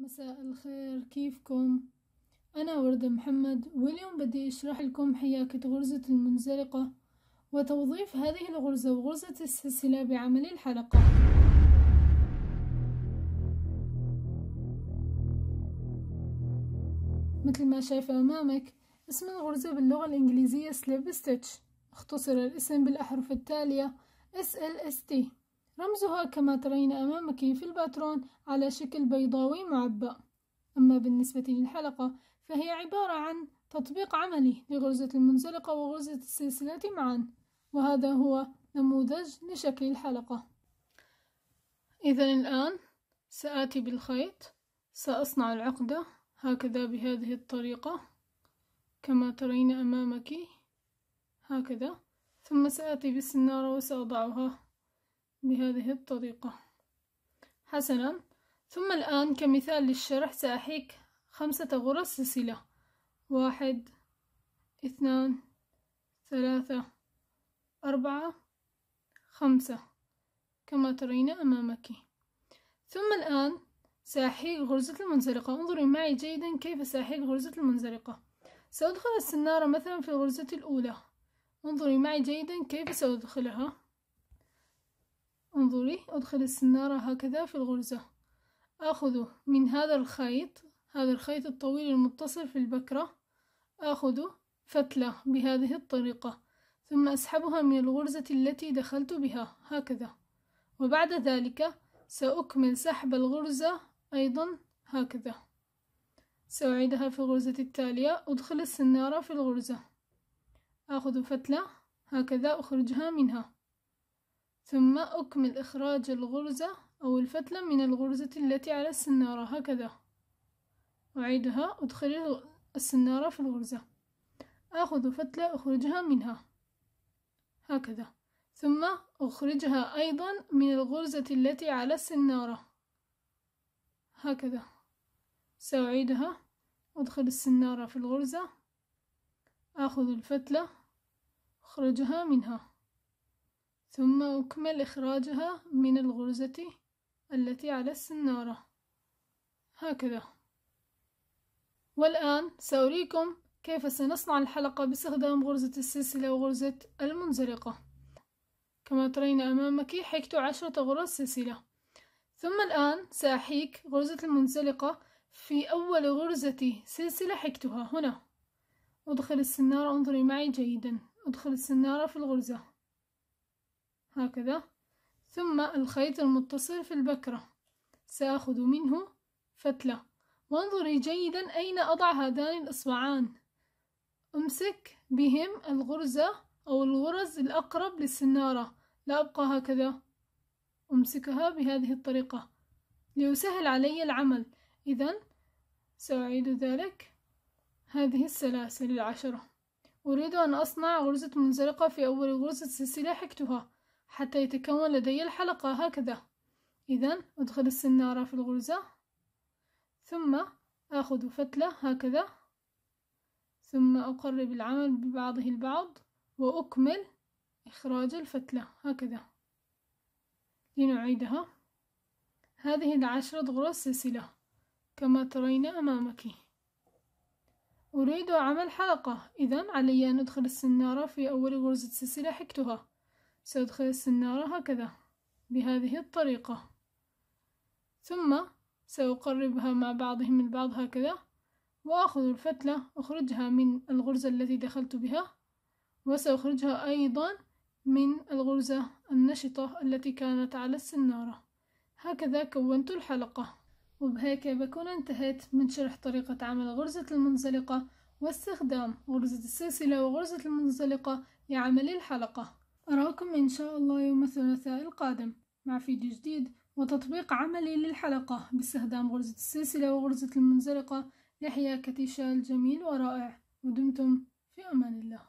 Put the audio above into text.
مساء الخير كيفكم أنا وردة محمد واليوم بدي أشرح لكم حياكة غرزة المنزلقة وتوظيف هذه الغرزة وغرزة السلسلة بعمل الحلقة مثل ما شايفة أمامك اسم الغرزة باللغة الإنجليزية سليب ستيتش اختصر الاسم بالأحرف التالية SLST رمزها كما ترين أمامك في الباترون على شكل بيضاوي معبأ أما بالنسبة للحلقة فهي عبارة عن تطبيق عملي لغرزة المنزلقة وغرزة السلسلة معا وهذا هو نموذج لشكل الحلقة إذا الآن سآتي بالخيط سأصنع العقدة هكذا بهذه الطريقة كما ترين أمامك هكذا ثم سآتي بالسنارة وسأضعها بهذه الطريقة حسنا ثم الآن كمثال للشرح سأحيك خمسة غرز سلسلة واحد اثنان ثلاثة أربعة خمسة كما ترين أمامك ثم الآن سأحيك غرزة المنزلقة انظري معي جيدا كيف سأحيك غرزة المنزلقة سأدخل السنارة مثلا في الغرزة الأولى انظري معي جيدا كيف سأدخلها انظري أدخل السنارة هكذا في الغرزة أخذ من هذا الخيط هذا الخيط الطويل المتصل في البكرة أخذ فتلة بهذه الطريقة ثم أسحبها من الغرزة التي دخلت بها هكذا وبعد ذلك سأكمل سحب الغرزة أيضا هكذا سأعيدها في الغرزة التالية أدخل السنارة في الغرزة أخذ فتلة هكذا أخرجها منها ثم أكمل إخراج الغرزة أو الفتلة من الغرزة التي على السنارة هكذا أعيدها أدخل السنارة في الغرزة أخذ فتلة أخرجها منها هكذا ثم أخرجها أيضا من الغرزة التي على السنارة هكذا سأعيدها أدخل السنارة في الغرزة أخذ الفتلة أخرجها منها ثم أكمل إخراجها من الغرزة التي على السنارة هكذا والآن سأريكم كيف سنصنع الحلقة باستخدام غرزة السلسلة وغرزة المنزلقة كما ترين أمامك حكت عشرة غرز سلسلة ثم الآن سأحيك غرزة المنزلقة في أول غرزة سلسلة حكتها هنا أدخل السنارة انظري معي جيدا أدخل السنارة في الغرزة هكذا ثم الخيط المتصل في البكرة سأخذ منه فتلة وانظري جيدا أين أضع هذان الإصبعان أمسك بهم الغرزة أو الغرز الأقرب للسنارة لا أبقى هكذا أمسكها بهذه الطريقة ليسهل علي العمل إذا سأعيد ذلك هذه السلاسل العشرة أريد أن أصنع غرزة منزلقة في أول غرزة سلسلة حكتها حتى يتكون لدي الحلقة هكذا إذا أدخل السنارة في الغرزة ثم أخذ فتلة هكذا ثم أقرب العمل ببعضه البعض وأكمل إخراج الفتلة هكذا لنعيدها هذه العشرة غرز سلسلة كما ترين أمامك أريد عمل حلقة إذا علي أن أدخل السنارة في أول غرزة سلسلة حكتها سأدخل السنارة هكذا بهذه الطريقة ثم سأقربها مع بعضهم البعض هكذا وأخذ الفتلة أخرجها من الغرزة التي دخلت بها وسأخرجها أيضا من الغرزة النشطة التي كانت على السنارة هكذا كونت الحلقة وبهيك بكون انتهيت من شرح طريقة عمل غرزة المنزلقة واستخدام غرزة السلسلة وغرزة المنزلقة لعمل الحلقة أراكم إن شاء الله يوم الثلاثاء القادم مع فيديو جديد وتطبيق عملي للحلقة باستخدام غرزة السلسلة وغرزة المنزلقة لحياة شال جميل ورائع ودمتم في أمان الله